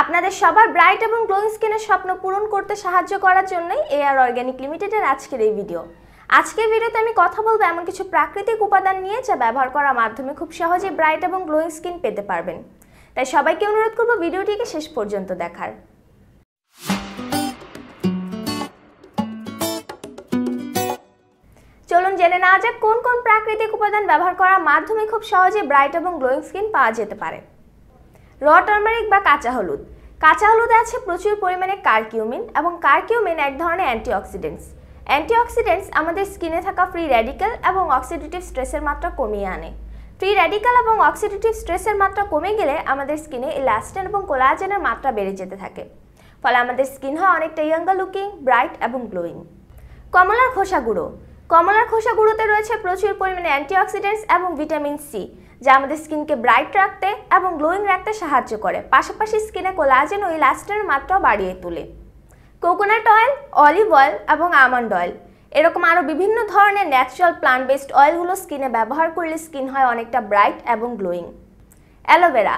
আপনাদের সবার ব্রাইট এবং গ্লোয়িং স্কিনের স্বপ্ন পূরণ করতে সাহায্য করার জন্যই এআর অর্গ্যানিক লিমিটেডের আজকের এই ভিডিও আজকের ভিডিওতে আমি কথা বলবো এমন কিছু প্রাকৃতিক উপাদান নিয়ে যা ব্যবহার করার মাধ্যমে খুব সহজে ব্রাইট এবং গ্লোয়িং স্কিন পেতে পারবেন তাই সবাইকে অনুরোধ করবো ভিডিওটিকে শেষ পর্যন্ত দেখার চলুন জেনে নেওয়া যাক কোন কোন প্রাকৃতিক উপাদান ব্যবহার করার মাধ্যমে খুব সহজে ব্রাইট এবং গ্লোয়িং স্কিন পাওয়া যেতে পারে র টার্মারিক বা কাঁচা হলুদ কাঁচা হলুদে আছে প্রচুর পরিমাণে কার্কিউমিন এবং কার্কিউমিন এক ধরনের অ্যান্টিঅক্সিডেন্টস অ্যান্টিঅক্সিডেন্টস আমাদের স্কিনে থাকা ফ্রি র্যাডিক্যাল এবং অক্সিডেটিভ স্ট্রেসের মাত্রা কমিয়ে আনে ফ্রি র্যাডিক্যাল এবং অক্সিডেটিভ স্ট্রেসের মাত্রা কমে গেলে আমাদের স্কিনে ইলাস্টেন এবং কোলাজেনের মাত্রা বেড়ে যেতে থাকে ফলে আমাদের স্কিন হয় অনেকটা ইয়াঙ্গা লুকিং ব্রাইট এবং গ্লোয়িং কমলার খোসা গুঁড়ো কমলার খোসা গুঁড়োতে রয়েছে প্রচুর পরিমাণে অ্যান্টিঅক্সিডেন্টস এবং ভিটামিন সি যা আমাদের স্কিনকে ব্রাইট রাখতে এবং গ্লোয়িং রাখতে সাহায্য করে পাশাপাশি স্কিনে কোলাজেন ও ইলাস্টিনের মাত্রা বাড়িয়ে তোলে কোকোনাট অয়েল অলিভ অয়েল এবং আমন্ড অয়েল এরকম আরও বিভিন্ন ধরনের ন্যাচারাল প্লান্ট বেসড অয়েলগুলো স্কিনে ব্যবহার করলে স্কিন হয় অনেকটা ব্রাইট এবং গ্লোয়িং অ্যালোভেরা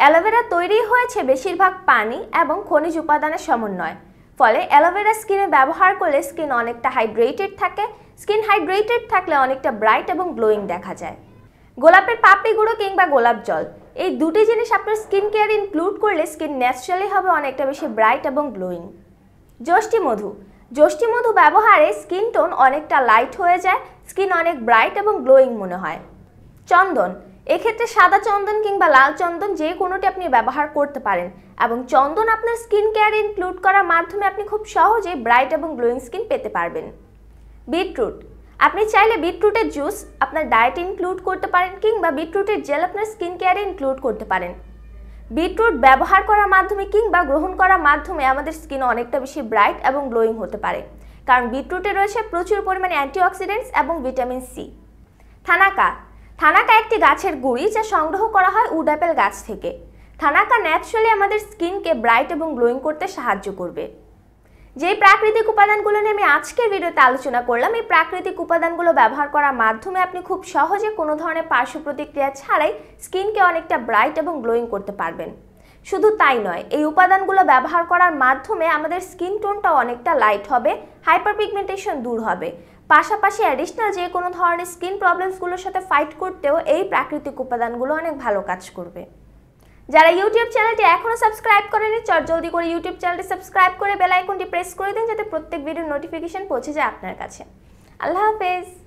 অ্যালোভেরা তৈরি হয়েছে বেশিরভাগ পানি এবং খনিজ উপাদানের সমন্বয় ফলে অ্যালোভেরা স্কিনে ব্যবহার করলে স্কিন অনেকটা হাইড্রেটেড থাকে স্কিন হাইড্রেটেড থাকলে অনেকটা ব্রাইট এবং গ্লোয়িং দেখা যায় গোলাপের পাপড়ি গুঁড়ো কিংবা গোলাপ জল এই দুটি জিনিস আপনার স্কিন কেয়ার ইনক্লুড করলে স্কিন ন্যাচারালি হবে অনেকটা বেশি ব্রাইট এবং গ্লোয়িং যষ্টি মধু মধু ব্যবহারে স্কিন টোন অনেকটা লাইট হয়ে যায় স্কিন অনেক ব্রাইট এবং গ্লোয়িং মনে হয় চন্দন এক্ষেত্রে সাদা চন্দন কিংবা লাল চন্দন যে কোনোটি আপনি ব্যবহার করতে পারেন এবং চন্দন আপনার স্কিন কেয়ারে ইনক্লুড করার মাধ্যমে আপনি খুব সহজেই ব্রাইট এবং গ্লোয়িং স্কিন পেতে পারবেন বিটরুট আপনি চাইলে বিটরুটের জুস আপনার ডায়েট ইনক্লুড করতে পারেন কিংবা বিটরুটের জেল আপনার স্কিন কেয়ারে ইনক্লুড করতে পারেন বিটরুট ব্যবহার করার মাধ্যমে কিংবা গ্রহণ করার মাধ্যমে আমাদের স্কিন অনেকটা বেশি ব্রাইট এবং গ্লোয়িং হতে পারে কারণ বিটরুটে রয়েছে প্রচুর পরিমাণে অ্যান্টিঅক্সিডেন্টস এবং ভিটামিন সি থানাকা থানাকা একটি গাছের গুঁড়ি যা সংগ্রহ করা হয় উড অ্যাপেল গাছ থেকে থানাকা ন্যাচারালি আমাদের স্কিনকে ব্রাইট এবং গ্লোয়িং করতে সাহায্য করবে যে প্রাকৃতিক উপাদানগুলো নিয়ে আমি আজকের ভিডিওতে আলোচনা করলাম এই প্রাকৃতিক উপাদানগুলো ব্যবহার করার মাধ্যমে আপনি খুব সহজে কোনো ধরনের পার্শ্ব প্রতিক্রিয়া ছাড়াই স্কিনকে অনেকটা ব্রাইট এবং গ্লোয়িং করতে পারবেন শুধু তাই নয় এই উপাদানগুলো ব্যবহার করার মাধ্যমে আমাদের স্কিন টোনটা অনেকটা লাইট হবে হাইপার পিগমেন্টেশন দূর হবে পাশাপাশি অ্যাডিশনাল যে কোনো ধরনের স্কিন প্রবলেমসগুলোর সাথে ফাইট করতেও এই প্রাকৃতিক উপাদানগুলো অনেক ভালো কাজ করবে যারা ইউটিউব চ্যানেলটি এখনও সাবস্ক্রাইব করেনি চট জলদি করে ইউটিউব চ্যানেলটি সাবস্ক্রাইব করে বেলাইকনটি প্রেস করে দিন যাতে প্রত্যেক ভিডিওর নোটিফিকেশান পৌঁছে যায় আপনার কাছে আল্লাহ হাফেজ